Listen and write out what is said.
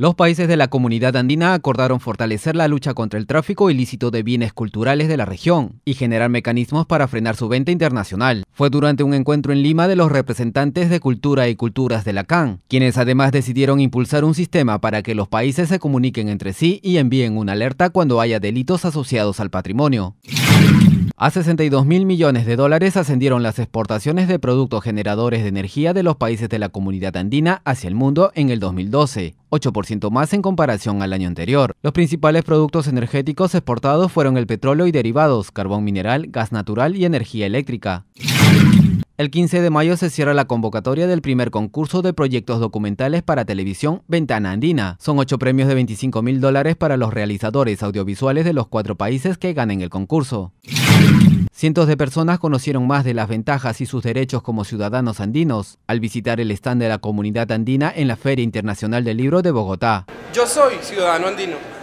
Los países de la comunidad andina acordaron fortalecer la lucha contra el tráfico ilícito de bienes culturales de la región y generar mecanismos para frenar su venta internacional. Fue durante un encuentro en Lima de los representantes de cultura y culturas de la CAN, quienes además decidieron impulsar un sistema para que los países se comuniquen entre sí y envíen una alerta cuando haya delitos asociados al patrimonio. A 62 mil millones de dólares ascendieron las exportaciones de productos generadores de energía de los países de la comunidad andina hacia el mundo en el 2012, 8% más en comparación al año anterior. Los principales productos energéticos exportados fueron el petróleo y derivados, carbón mineral, gas natural y energía eléctrica. El 15 de mayo se cierra la convocatoria del primer concurso de proyectos documentales para televisión Ventana Andina. Son ocho premios de 25 mil dólares para los realizadores audiovisuales de los cuatro países que ganen el concurso. Cientos de personas conocieron más de las ventajas y sus derechos como ciudadanos andinos al visitar el stand de la comunidad andina en la Feria Internacional del Libro de Bogotá. Yo soy ciudadano andino.